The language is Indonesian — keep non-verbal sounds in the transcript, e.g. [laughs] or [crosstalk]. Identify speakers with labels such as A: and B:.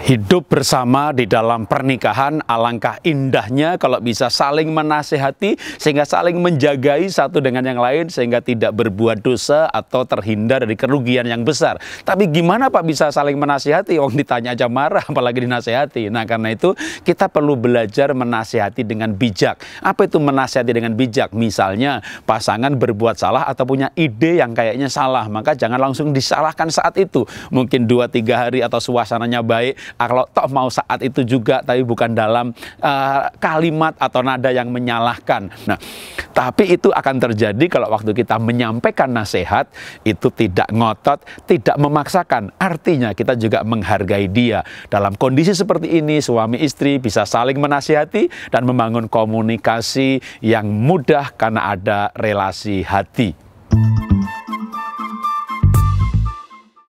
A: hidup bersama di dalam pernikahan alangkah indahnya kalau bisa saling menasehati sehingga saling menjagai satu dengan yang lain sehingga tidak berbuat dosa atau terhindar dari kerugian yang besar. Tapi gimana Pak bisa saling menasehati? Wong ditanya aja marah [laughs] apalagi dinasehati. Nah, karena itu kita perlu belajar menasehati dengan bijak. Apa itu menasehati dengan bijak? Misalnya pasangan berbuat salah atau punya ide yang kayaknya salah, maka jangan langsung disalahkan saat itu. Mungkin dua tiga hari atau suasananya baik Ah, kalau toh mau saat itu juga tapi bukan dalam uh, kalimat atau nada yang menyalahkan. Nah, tapi itu akan terjadi kalau waktu kita menyampaikan nasihat itu tidak ngotot, tidak memaksakan. Artinya kita juga menghargai dia. Dalam kondisi seperti ini suami istri bisa saling menasihati dan membangun komunikasi yang mudah karena ada relasi hati.